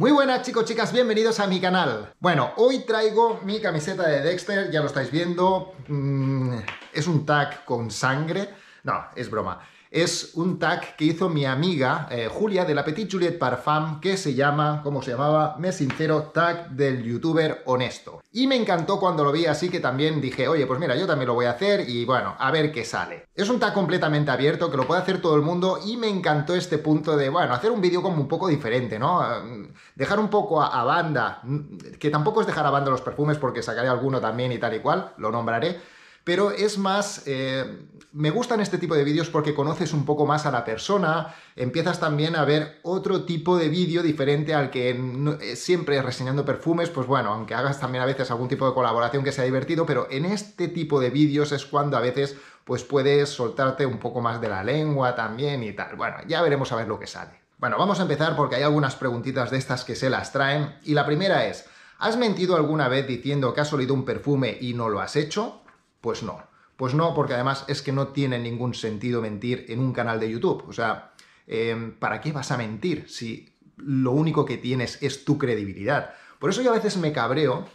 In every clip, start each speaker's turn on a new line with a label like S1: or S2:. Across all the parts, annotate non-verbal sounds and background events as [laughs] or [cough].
S1: Muy buenas chicos, chicas, bienvenidos a mi canal. Bueno, hoy traigo mi camiseta de Dexter, ya lo estáis viendo. Mm, es un tag con sangre. No, es broma es un tag que hizo mi amiga eh, Julia de la Petit Juliette Parfum que se llama, ¿cómo se llamaba? Me sincero, tag del youtuber honesto. Y me encantó cuando lo vi, así que también dije, oye, pues mira, yo también lo voy a hacer y bueno, a ver qué sale. Es un tag completamente abierto que lo puede hacer todo el mundo y me encantó este punto de, bueno, hacer un vídeo como un poco diferente, ¿no? Mm, dejar un poco a, banda, mm, que tampoco es dejar a banda los perfumes porque sacaré alguno también y tal y cual, lo nombraré pero es más eh, me gustan este tipo de vídeos porque conoces un poco más a la persona, empiezas también a ver otro tipo de vídeo diferente al que eh, siempre reseñando perfumes, pues bueno, aunque hagas también a veces algún tipo de colaboración que sea divertido, pero en este tipo de vídeos es cuando a veces pues puedes soltarte un poco más de la lengua también y tal. Bueno, ya veremos a ver lo que sale. Bueno, vamos a empezar porque hay algunas preguntitas de estas que se las traen y la primera es, ¿has mentido alguna vez diciendo que has olido un perfume y no lo has hecho? Pues no, pues no, porque además es que no tiene ningún sentido mentir en un canal de YouTube. O sea, em, ¿para qué vas a mentir si lo único que tienes es tu credibilidad? Por eso yo a veces me cabreo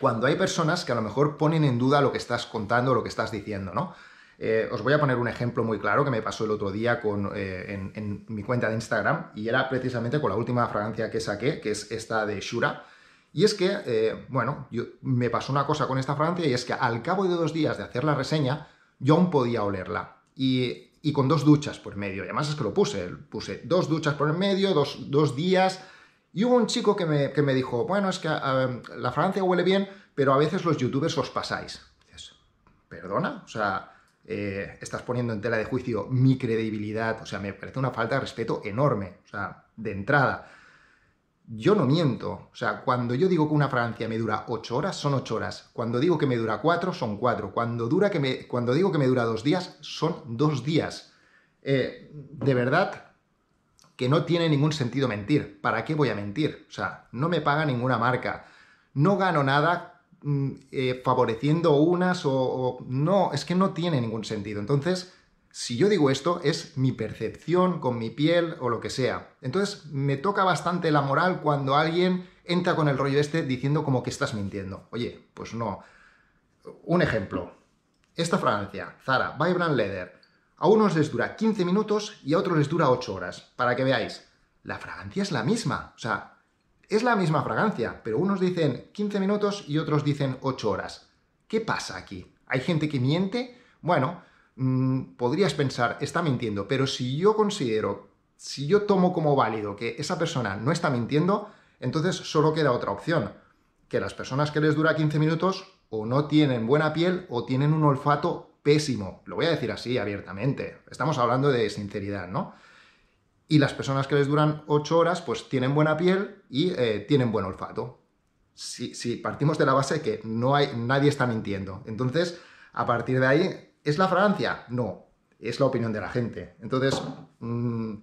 S1: cuando hay personas que a lo mejor ponen en duda lo que estás contando o lo que estás diciendo, ¿no? Eh, os voy a poner un ejemplo muy claro que me pasó el otro día eh, en, en mi cuenta de Instagram y era precisamente con la última fragancia que saqué, que es esta de Shura. Y es que, eh, bueno, yo, me pasó una cosa con esta fragancia y es que al cabo de dos días de hacer la reseña, yo aún podía olerla. Y, con dos duchas por medio. Y además es que lo puse. Puse dos duchas por el medio, dos, dos días. Y hubo un chico que me, dijo, bueno, es que eh, la fragancia huele bien, pero a veces los youtubers os pasáis. ¿perdona? O sea, eh, estás poniendo en tela de juicio mi credibilidad. O sea, me parece una falta de respeto enorme. O sea, de entrada yo no miento. O sea, cuando yo digo que una Francia me dura 8 horas, son 8 horas. Cuando digo que me dura 4, son 4. Cuando, dura que me, cuando digo que me dura 2 días, son 2 días. Eh, de verdad que no tiene ningún sentido mentir. ¿Para qué voy a mentir? O sea, no me paga ninguna marca. No gano nada mm, eh, favoreciendo unas o... No, es que no tiene ningún sentido. Entonces si yo digo esto, es mi percepción con mi piel o lo que sea. Entonces, me toca bastante la moral cuando alguien entra con el rollo este diciendo como que estás mintiendo. Oye, pues no. Un ejemplo. Esta fragancia, Zara, Vibrant Leather. A unos les dura 15 minutos y a otros les dura 8 horas. Para que veáis, la fragancia es la misma. O sea, es la misma fragancia, pero unos dicen 15 minutos y otros dicen 8 horas. ¿Qué pasa aquí? ¿Hay gente que miente? Bueno, Mm, podrías pensar, está mintiendo, pero si yo considero, si yo tomo como válido que esa persona no está mintiendo, entonces solo queda otra opción, que las personas que les dura 15 minutos o no tienen buena piel o tienen un olfato pésimo. Lo voy a decir así abiertamente. Estamos hablando de sinceridad, ¿no? Y las personas que les duran 8 horas, pues tienen buena piel y eh, tienen buen olfato. Si, si, partimos de la base que no hay, nadie está mintiendo. Entonces, a partir de ahí, ¿Es la fragancia? No, es la opinión de la gente. Entonces, mm,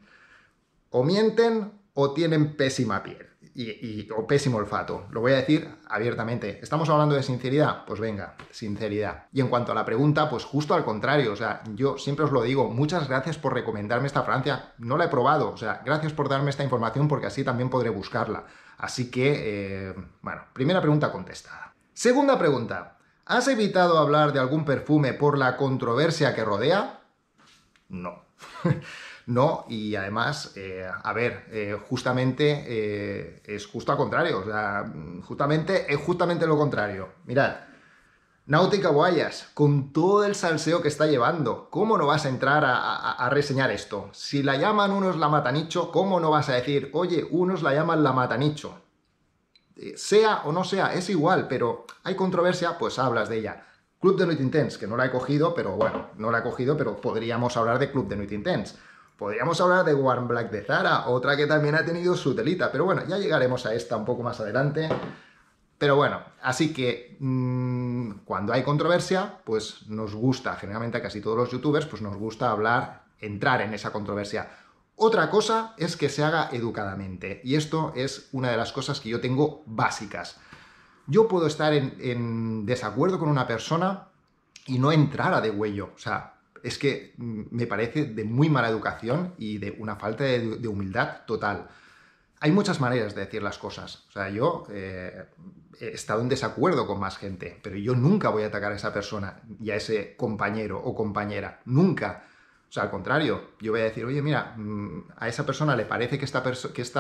S1: o mienten o tienen pésima piel y, o pésimo olfato. Lo voy a decir abiertamente. ¿Estamos hablando de sinceridad? Pues venga, sinceridad. Y en cuanto a la pregunta, pues justo al contrario. O sea, yo siempre os lo digo, muchas gracias por recomendarme esta Francia. No la he probado. O sea, gracias por darme esta información porque así también podré buscarla. Así que, eh, bueno, primera pregunta contestada. Segunda pregunta. ¿Has evitado hablar de algún perfume por la controversia que rodea? No. [laughs] no, y además, eh, a ver, eh, justamente eh, es justo al contrario, o sea, justamente es justamente lo contrario. Mirad, Nautica Guayas, con todo el salseo que está llevando, ¿cómo no vas a entrar a, a, reseñar esto? Si la llaman unos la matanicho, ¿cómo no vas a decir, oye, unos la llaman la matanicho? Eh, sea o no sea, es igual, pero hay controversia, pues hablas de ella. Club de Nuit Intense, que no la he cogido, pero bueno, no la he cogido, pero podríamos hablar de Club de Nuit Intense. Podríamos hablar de One Black de Zara, otra que también ha tenido su telita, pero bueno, ya llegaremos a esta un poco más adelante. Pero bueno, así que mm, cuando hay controversia, pues nos gusta, generalmente a casi todos los youtubers, pues nos gusta hablar, entrar en esa controversia. Otra cosa es que se haga educadamente, y esto es una de las cosas que yo tengo básicas. Yo puedo estar en, desacuerdo con una persona y no entrar a degüello, o sea, es que mm, me parece de muy mala educación y de una falta de, humildad total. Hay muchas maneras de decir las cosas. O sea, yo eh, he estado en desacuerdo con más gente, pero yo nunca voy a atacar a esa persona y a ese compañero o compañera. Nunca. O sea, al contrario, yo voy a decir, oye, mira, mm, a esa persona le parece que esta,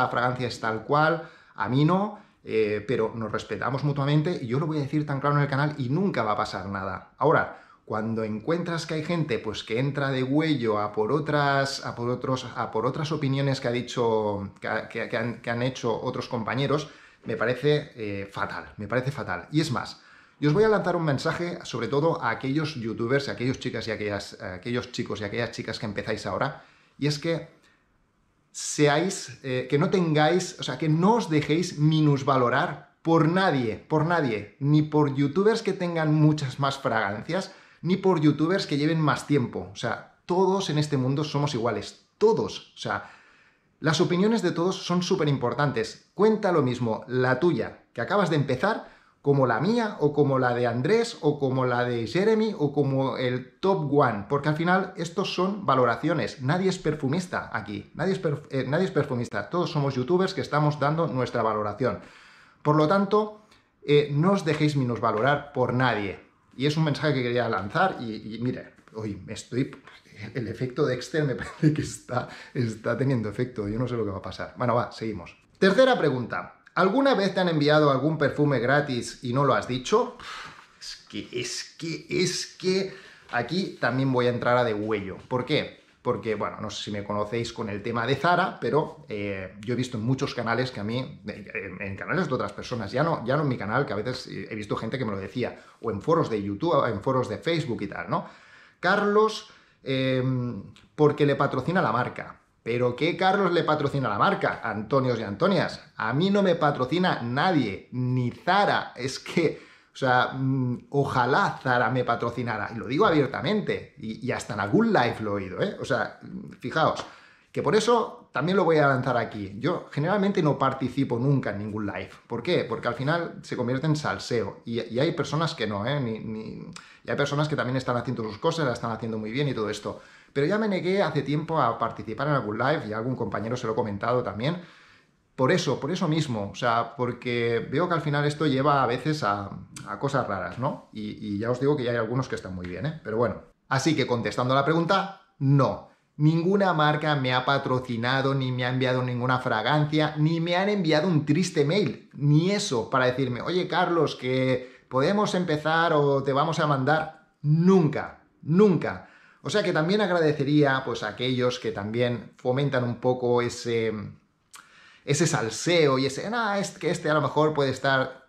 S1: fragancia es tal cual, a mí no, eh, pero nos respetamos mutuamente y yo lo voy a decir tan claro en el canal y nunca va a pasar nada. Ahora, cuando encuentras que hay gente pues que entra de huello a por otras, a por otros, a por otras opiniones que ha dicho, que, han, hecho otros compañeros, me parece eh, fatal, me parece fatal. Y es más, y os voy a lanzar un mensaje, sobre todo a aquellos youtubers, a aquellos chicas y aquellas, aquellos chicos y a aquellas chicas que empezáis ahora, y es que seáis, eh, que no tengáis, o sea, que no os dejéis minusvalorar por nadie, por nadie, ni por youtubers que tengan muchas más fragancias, ni por youtubers que lleven más tiempo. O sea, todos en este mundo somos iguales, todos. O sea, las opiniones de todos son súper importantes. Cuenta lo mismo, la tuya, que acabas de empezar, como la mía, o como la de Andrés, o como la de Jeremy, o como el Top One, porque al final estos son valoraciones. Nadie es perfumista aquí, nadie es, eh, nadie es perfumista. Todos somos youtubers que estamos dando nuestra valoración. Por lo tanto, eh, no os dejéis valorar por nadie. Y es un mensaje que quería lanzar y, mire, hoy estoy... El efecto de Excel me [laughs] parece que está, está teniendo efecto. Yo no sé lo que va a pasar. Bueno, va, seguimos. Tercera pregunta. ¿Alguna vez te han enviado algún perfume gratis y no lo has dicho? Es que, es que, es que aquí también voy a entrar a de huello. ¿Por qué? Porque, bueno, no sé si me conocéis con el tema de Zara, pero eh, yo he visto en muchos canales que a mí, en canales de otras personas, ya no, ya no en mi canal, que a veces he visto gente que me lo decía, o en foros de YouTube, en foros de Facebook y tal, ¿no? Carlos, eh, porque le patrocina la marca. Pero ¿qué Carlos le patrocina la marca? Antonios y Antonias. A mí no me patrocina nadie, ni Zara. Es que, o sea, mm, ojalá Zara me patrocinara. Y lo digo abiertamente. Y, hasta en algún live lo he oído, ¿eh? O sea, mm, fijaos, que por eso también lo voy a lanzar aquí. Yo generalmente no participo nunca en ningún live. ¿Por qué? Porque al final se convierte en salseo. Y, hay personas que no, ¿eh? Y hay personas que también están haciendo sus cosas, la están haciendo muy bien y todo esto. Pero ya me negué hace tiempo a participar en algún live y algún compañero se lo ha comentado también. Por eso, por eso mismo, o sea, porque veo que al final esto lleva a veces a, cosas raras, ¿no? Y, y, ya os digo que ya hay algunos que están muy bien, ¿eh? Pero bueno. Así que contestando a la pregunta, no. Ninguna marca me ha patrocinado, ni me ha enviado ninguna fragancia, ni me han enviado un triste mail, ni eso, para decirme, oye Carlos, que podemos empezar o te vamos a mandar. Nunca, nunca. O sea que también agradecería pues, a aquellos que también fomentan un poco ese, ese salseo y ese, Ah, es que este a lo mejor puede estar,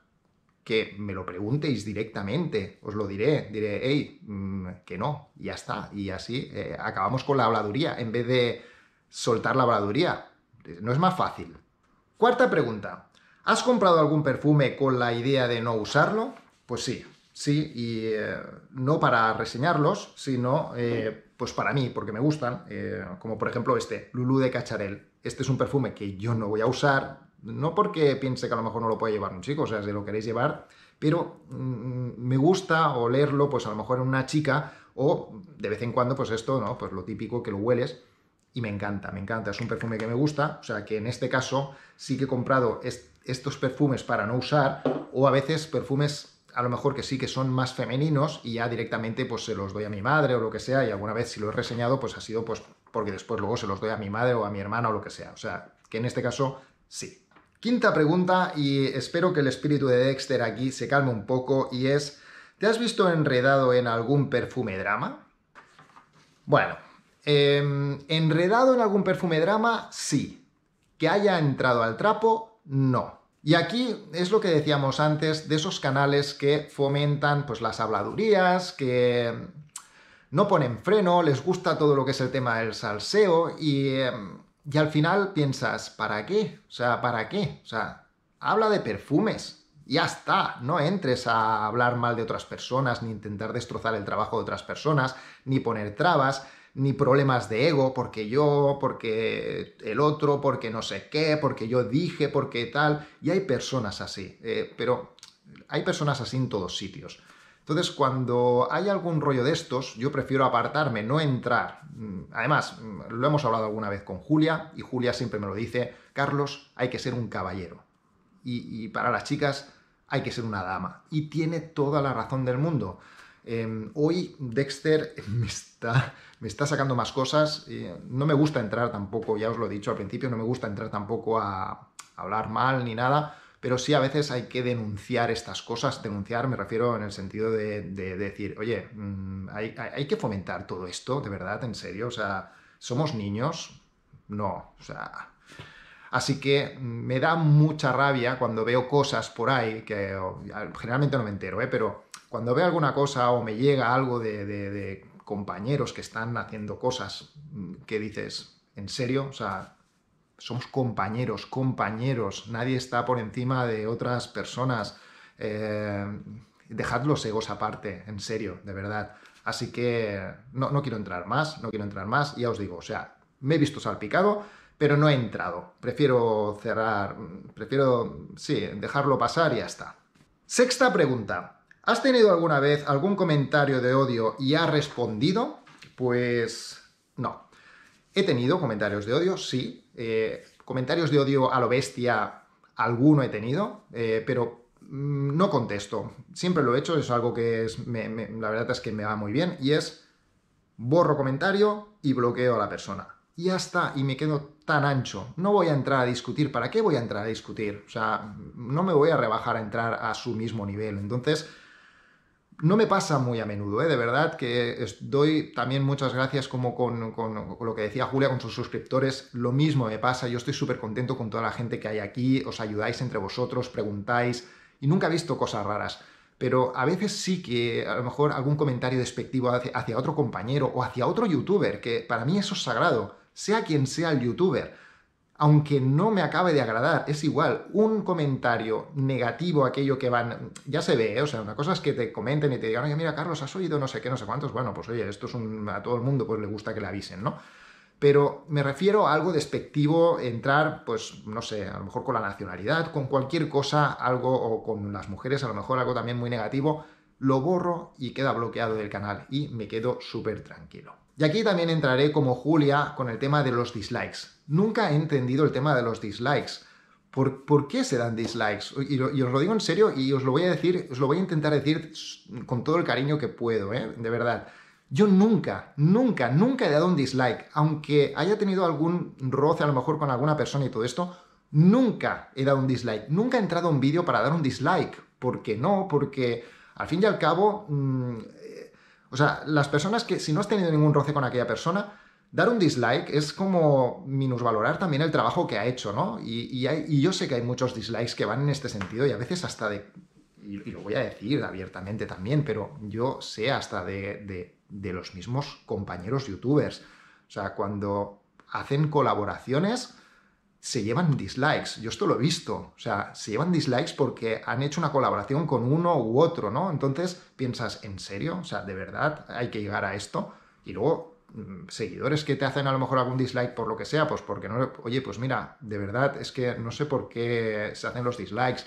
S1: que me lo preguntéis directamente, os lo diré, diré, hey, mm, que no, ya está, y así eh, acabamos con la habladuría, en vez de soltar la habladuría, no es más fácil. Cuarta pregunta, ¿has comprado algún perfume con la idea de no usarlo? Pues sí, ¿sí? Y eh, no para reseñarlos, sino eh, pues para mí, porque me gustan, eh, como por ejemplo este, Lulu de Cacharel. Este es un perfume que yo no voy a usar, no porque piense que a lo mejor no lo puede llevar un chico, o sea, si lo queréis llevar, pero mm, me gusta olerlo, pues a lo mejor en una chica, o de vez en cuando, pues esto, ¿no? Pues lo típico que lo hueles. Y me encanta, me encanta, es un perfume que me gusta, o sea que en este caso sí que he comprado estos perfumes para no usar, o a veces perfumes a lo mejor que sí que son más femeninos y ya directamente pues se los doy a mi madre o lo que sea y alguna vez si lo he reseñado pues ha sido pues porque después luego se los doy a mi madre o a mi hermana o lo que sea. O sea, que en este caso sí. Quinta pregunta y espero que el espíritu de Dexter aquí se calme un poco y es, ¿te has visto enredado en algún perfume drama? Bueno, em, enredado en algún perfume drama, sí. Que haya entrado al trapo, no. Y aquí es lo que decíamos antes de esos canales que fomentan pues, las habladurías, que no ponen freno, les gusta todo lo que es el tema del salseo y, em, y al final piensas, ¿para qué? O sea, ¿para qué? O sea, habla de perfumes, ya está, no entres a hablar mal de otras personas, ni intentar destrozar el trabajo de otras personas, ni poner trabas, ni problemas de ego, porque yo, porque el otro, porque no sé qué, porque yo dije, porque tal. Y hay personas así, eh, pero hay personas así en todos sitios. Entonces, cuando hay algún rollo de estos, yo prefiero apartarme, no entrar. Mm, además, mm, lo hemos hablado alguna vez con Julia, y Julia siempre me lo dice, Carlos, hay que ser un caballero. y para las chicas hay que ser una dama. Y tiene toda la razón del mundo. Em, hoy Dexter [laughs] me está, sacando más cosas. y eh, no me gusta entrar tampoco, ya os lo he dicho al principio, no me gusta entrar tampoco a, hablar mal ni nada, pero sí a veces hay que denunciar estas cosas. Denunciar me refiero en el sentido de, decir, oye, mm, hay, que fomentar todo esto, de verdad, en serio. O sea, ¿somos niños? No, o sea... Así que me da mucha rabia cuando veo cosas por ahí, que generalmente no me entero, ¿eh? pero cuando veo alguna cosa o me llega algo de, compañeros que están haciendo cosas mm, que dices, ¿en serio? O sea, somos compañeros, compañeros, nadie está por encima de otras personas. Eh, dejad los egos aparte, en serio, de verdad. Así que no, no, quiero entrar más, no quiero entrar más, ya os digo, o sea, me he visto salpicado, pero no he entrado. Prefiero cerrar, mm, prefiero, sí, dejarlo pasar y ya está. Sexta pregunta. ¿Has tenido alguna vez algún comentario de odio y has respondido? Pues no. He tenido comentarios de odio, sí. Eh, comentarios de odio a lo bestia, alguno he tenido, eh, pero mm, no contesto. Siempre lo he hecho, es algo que es, la verdad es que me va muy bien y es borro comentario y bloqueo a la persona. Y ya está, y me quedo tan ancho. No voy a entrar a discutir. ¿Para qué voy a entrar a discutir? O sea, no me voy a rebajar a entrar a su mismo nivel. Entonces, no me pasa muy a menudo, ¿eh? de verdad que doy también muchas gracias como con, lo que decía Julia, con sus suscriptores, lo mismo me pasa, yo estoy súper contento con toda la gente que hay aquí, os ayudáis entre vosotros, preguntáis y nunca he visto cosas raras, pero a veces sí que a lo mejor algún comentario despectivo hacia otro compañero o hacia otro youtuber, que para mí eso es sagrado, sea quien sea el youtuber aunque no me acabe de agradar, es igual, un comentario negativo, aquello que van, ya se ve, ¿eh? o sea, una cosa es que te comenten y te digan, oye, mira, Carlos, has oído no sé qué, no sé cuántos, bueno, pues oye, esto es un, a todo el mundo pues le gusta que le avisen, ¿no? Pero me refiero a algo despectivo, entrar, pues, no sé, a lo mejor con la nacionalidad, con cualquier cosa, algo, o con las mujeres, a lo mejor algo también muy negativo, lo borro y queda bloqueado del canal y me quedo súper tranquilo. Y aquí también entraré como Julia con el tema de los dislikes nunca he entendido el tema de los dislikes. ¿Por, qué se dan dislikes? Y, os lo digo en serio y os lo voy a decir, os lo voy a intentar decir con todo el cariño que puedo, ¿eh? de verdad. Yo nunca, nunca, nunca he dado un dislike, aunque haya tenido algún roce a lo mejor con alguna persona y todo esto, nunca he dado un dislike, nunca he entrado a un vídeo para dar un dislike. ¿Por qué no? Porque al fin y al cabo, mm, eh, o sea, las personas que si no has tenido ningún roce con aquella persona, dar un dislike es como minusvalorar también el trabajo que ha hecho, ¿no? Y, yo sé que hay muchos dislikes que van en este sentido y a veces hasta de... Y, lo voy a decir abiertamente también, pero yo sé hasta de los mismos compañeros youtubers. O sea, cuando hacen colaboraciones se llevan dislikes. Yo esto lo he visto. O sea, se llevan dislikes porque han hecho una colaboración con uno u otro, ¿no? Entonces piensas, ¿en serio? O sea, ¿de verdad hay que llegar a esto? Y luego Mm, seguidores que te hacen a lo mejor algún dislike por lo que sea, pues porque no, oye, pues mira, de verdad es que no sé por qué se hacen los dislikes.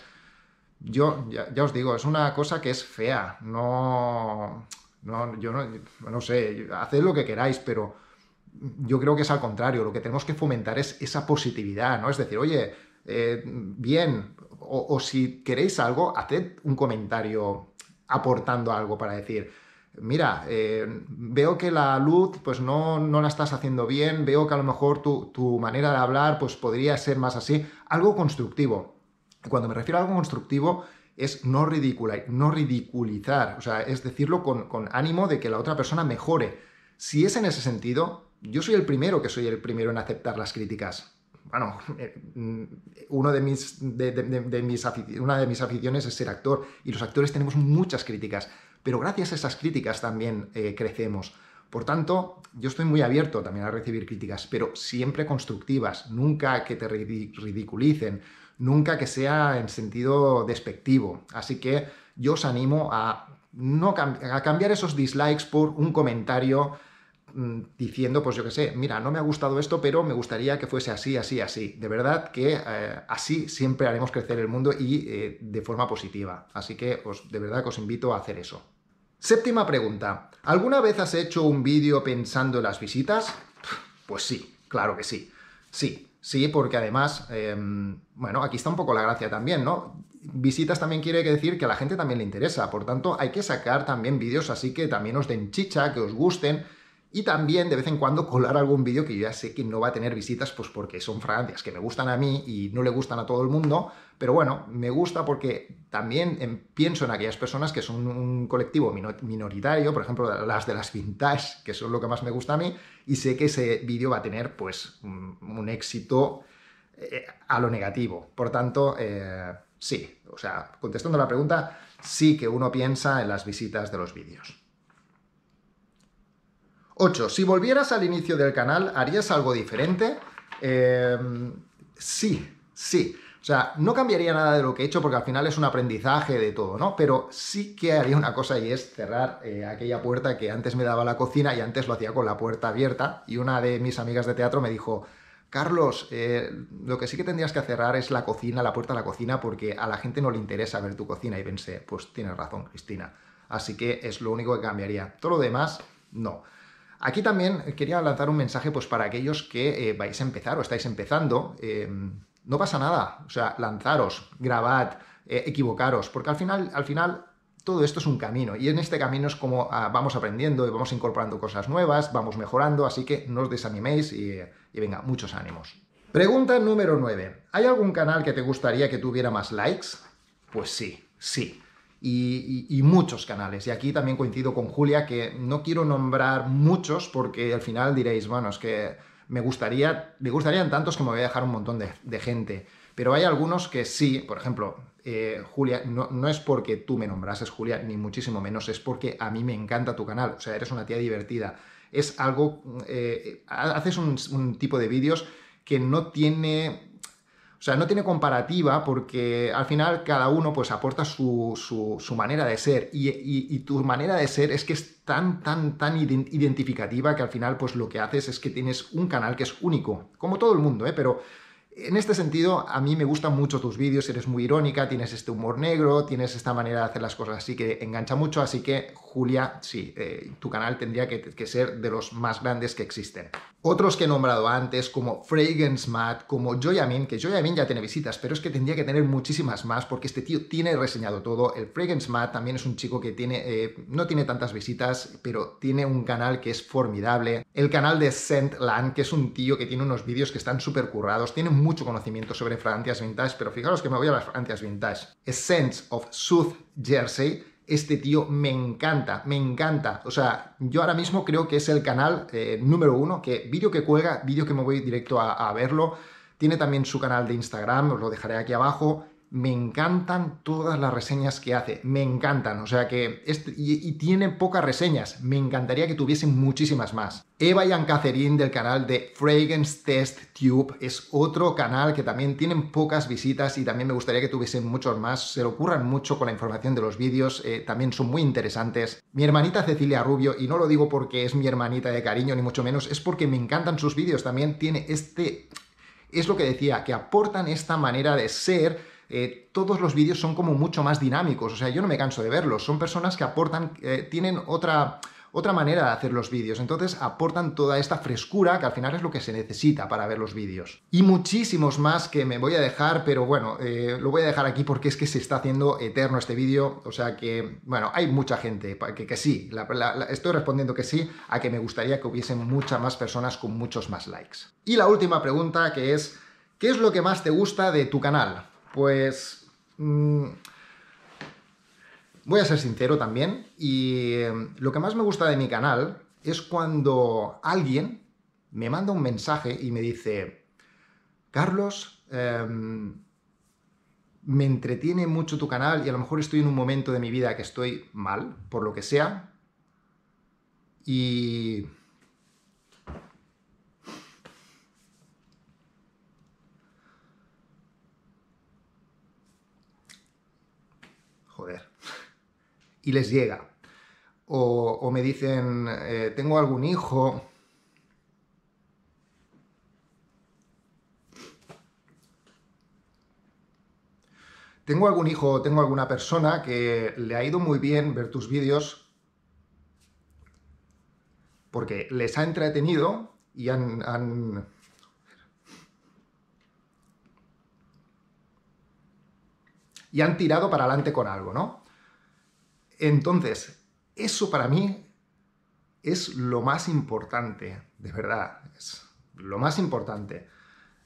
S1: Yo ya, os digo, es una cosa que es fea, no, no yo no, sé, haced lo que queráis, pero yo creo que es al contrario, lo que tenemos que fomentar es esa positividad, ¿no? Es decir, oye, eh, bien, o si queréis algo, haced un comentario aportando algo para decir, mira, eh, veo que la luz pues no, no, la estás haciendo bien, veo que a lo mejor tu, manera de hablar pues podría ser más así, algo constructivo. Cuando me refiero a algo constructivo es no, no ridiculizar, o sea, es decirlo con, ánimo de que la otra persona mejore. Si es en ese sentido, yo soy el primero que soy el primero en aceptar las críticas bueno, eh, uno una de mis aficiones es ser actor y los actores tenemos muchas críticas pero gracias a esas críticas también eh, crecemos. Por tanto, yo estoy muy abierto también a recibir críticas, pero siempre constructivas, nunca que te ridiculicen, nunca que sea en sentido despectivo. Así que yo os animo a, no, a cambiar esos dislikes por un comentario Mm, diciendo, pues yo que sé, mira, no me ha gustado esto, pero me gustaría que fuese así, así, así. De verdad que eh, así siempre haremos crecer el mundo y eh, de forma positiva. Así que os, de verdad que os invito a hacer eso. Séptima pregunta. ¿Alguna vez has hecho un vídeo pensando en las visitas? Pues sí, claro que sí. Sí, sí, porque además, em, bueno, aquí está un poco la gracia también, ¿no? visitas también quiere decir que a la gente también le interesa. Por tanto, hay que sacar también vídeos así que también os den chicha, que os gusten y también de vez en cuando colar algún vídeo que yo ya sé que no va a tener visitas, pues porque son fragancias que me gustan a mí y no le gustan a todo el mundo, pero bueno, me gusta porque también em, pienso en aquellas personas que son un colectivo minoritario, por ejemplo, las de las vintage, que son lo que más me gusta a mí, y sé que ese vídeo va a tener pues un éxito eh, a lo negativo. Por tanto, eh, sí, o sea, contestando la pregunta, sí que uno piensa en las visitas de los vídeos. 8. Si volvieras al inicio del canal, ¿harías algo diferente? Em, sí, sí. O sea, no cambiaría nada de lo que he hecho porque al final es un aprendizaje de todo, ¿no? Pero sí que haría una cosa y es cerrar eh, aquella puerta que antes me daba la cocina y antes lo hacía con la puerta abierta. Y una de mis amigas de teatro me dijo, Carlos, eh, lo que sí que tendrías que cerrar es la cocina, la puerta a la cocina, porque a la gente no le interesa ver tu cocina. Y pensé, pues tienes razón, Cristina. Así que es lo único que cambiaría. Todo lo demás, no. Aquí también quería lanzar un mensaje pues, para aquellos que eh, vais a empezar o estáis empezando. Em, no pasa nada. O sea, lanzaros, grabad, eh, equivocaros, porque al final, al final todo esto es un camino y en este camino es como ah, vamos aprendiendo y vamos incorporando cosas nuevas, vamos mejorando, así que no os desaniméis y, y venga, muchos ánimos. Pregunta número 9. ¿Hay algún canal que te gustaría que tuviera más likes? Pues sí, sí, y, muchos canales. Y aquí también coincido con Julia que no quiero nombrar muchos porque al final diréis, bueno, es que me gustaría, me gustarían tantos que me voy a dejar un montón de, gente. Pero hay algunos que sí, por ejemplo, eh, Julia, no, es porque tú me nombrases, Julia, ni muchísimo menos, es porque a mí me encanta tu canal, o sea, eres una tía divertida. Es algo, eh, haces un, un tipo de vídeos que no tiene o sea, no tiene comparativa porque al final cada uno pues aporta su, manera de ser y, tu manera de ser es que es tan, tan, tan identificativa que al final pues lo que haces es que tienes un canal que es único, como todo el mundo, ¿eh? Pero en este sentido, a mí me gustan mucho tus vídeos, eres muy irónica, tienes este humor negro, tienes esta manera de hacer las cosas así que engancha mucho, así que Julia, sí, eh, tu canal tendría que ser de los más grandes que existen. Otros que he nombrado antes, como Fragrance Matt, como Joyamin, que Joyamin ya tiene visitas, pero es que tendría que tener muchísimas más porque este tío tiene reseñado todo. El Fragrance Matt también es un chico que tiene, eh, no tiene tantas visitas, pero tiene un canal que es formidable. El canal de Scentland, que es un tío que tiene unos vídeos que están súper currados, tiene mucho conocimiento sobre fragancias vintage, pero fijaros que me voy a las fragancias vintage. Essence of South Jersey, este tío me encanta, me encanta. O sea, yo ahora mismo creo que es el canal eh, número uno, que vídeo que cuelga, vídeo que me voy directo a, a verlo. Tiene también su canal de Instagram, os lo dejaré aquí abajo me encantan todas las reseñas que hace, me encantan, o sea que, este, y, tiene pocas reseñas, me encantaría que tuviesen muchísimas más. Eva y Cacerín del canal de Fragrance Test Tube es otro canal que también tienen pocas visitas y también me gustaría que tuviesen muchos más, se lo curran mucho con la información de los vídeos, eh, también son muy interesantes. Mi hermanita Cecilia Rubio, y no lo digo porque es mi hermanita de cariño ni mucho menos, es porque me encantan sus vídeos, también tiene este... Es lo que decía, que aportan esta manera de ser eh, todos los vídeos son como mucho más dinámicos, o sea, yo no me canso de verlos, son personas que aportan, eh, tienen otra, otra manera de hacer los vídeos. Entonces aportan toda esta frescura que al final es lo que se necesita para ver los vídeos. Y muchísimos más que me voy a dejar, pero bueno, eh, lo voy a dejar aquí porque es que se está haciendo eterno este vídeo. O sea que, bueno, hay mucha gente que, sí, estoy respondiendo que sí, a que me gustaría que hubiesen muchas más personas con muchos más likes. Y la última pregunta que es, ¿qué es lo que más te gusta de tu canal? Pues... Mm, voy a ser sincero también, y em, lo que más me gusta de mi canal es cuando alguien me manda un mensaje y me dice, Carlos, em, me entretiene mucho tu canal y a lo mejor estoy en un momento de mi vida que estoy mal, por lo que sea, y y les llega. O, me dicen, eh, tengo algún hijo. Tengo algún hijo o tengo alguna persona que le ha ido muy bien ver tus vídeos porque les ha entretenido y han... y han tirado para adelante con algo, ¿no? Entonces, eso para mí es lo más importante, de verdad, es lo más importante.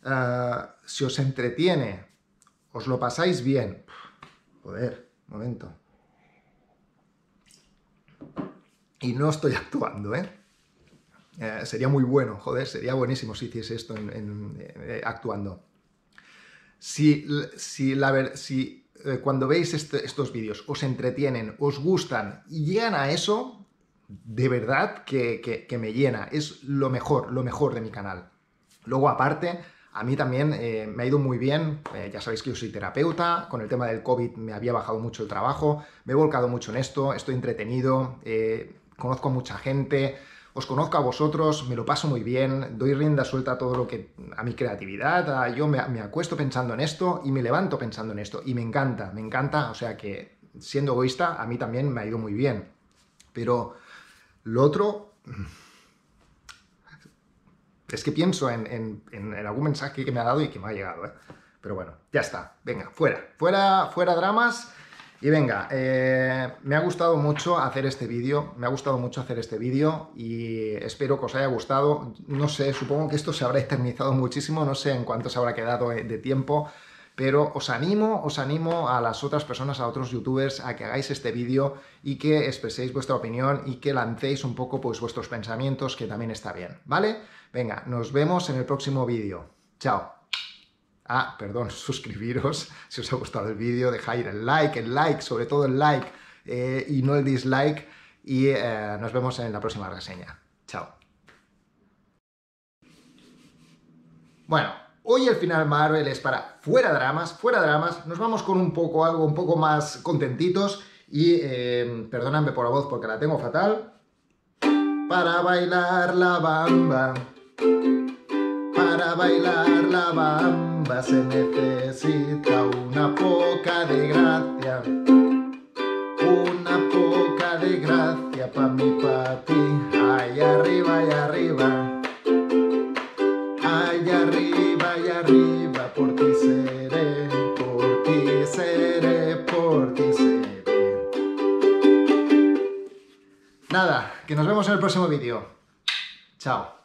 S1: Ah, si os entretiene, os lo pasáis bien. Joder, momento. Y no estoy [laughs] actuando, ¿eh? ¿eh? sería muy bueno, joder, sería buenísimo si hiciese esto eh, actuando. Si, si, la, si eh, cuando veis este, estos vídeos os entretienen, os gustan y llegan a eso, de verdad que, me llena. Es lo mejor, lo mejor de mi canal. Luego, aparte, a mí también eh, me ha ido muy bien. Eh, ya sabéis que yo soy terapeuta. Con el tema del COVID me había bajado mucho el trabajo. Me he volcado mucho en esto. Estoy entretenido. conozco a mucha gente os conozco a vosotros, me lo paso muy bien, doy rienda suelta a todo lo que, a mi creatividad, yo me, acuesto pensando en esto y me levanto pensando en esto, y me encanta, me encanta, o sea que siendo egoísta a mí también me ha ido muy bien. Pero lo otro, es que pienso en, algún mensaje que me ha dado y que me ha llegado, ¿eh? Pero bueno, ya está, venga, fuera, fuera, fuera dramas. Y venga, eh, me ha gustado mucho hacer este vídeo, me ha gustado mucho hacer este vídeo y espero que os haya gustado. No sé, supongo que esto se habrá eternizado muchísimo, no sé en cuánto se habrá quedado eh, de tiempo, pero os animo, os animo a las otras personas, a otros youtubers, a que hagáis este vídeo y que expreséis vuestra opinión y que lancéis un poco pues, vuestros pensamientos, que también está bien, ¿vale? Venga, nos vemos en el próximo vídeo. Chao. Ah, perdón, [laughs] suscribiros si os ha gustado el vídeo, dejad el like, el like, sobre todo el like eh, y no el dislike. Y eh, nos vemos en la próxima reseña. Chao. Bueno, hoy el final Marvel es para fuera dramas, fuera dramas. Nos vamos con un poco algo un poco más contentitos y eh, perdóname por la voz porque la tengo fatal. Para bailar la bamba. Para bailar la bamba se necesita una poca de gracia. Una poca de gracia pa' mi ti allá arriba, y arriba. Allá arriba, y arriba, por ti seré, por ti seré, por ti seré. Nada, que nos vemos en el próximo vídeo. Chao.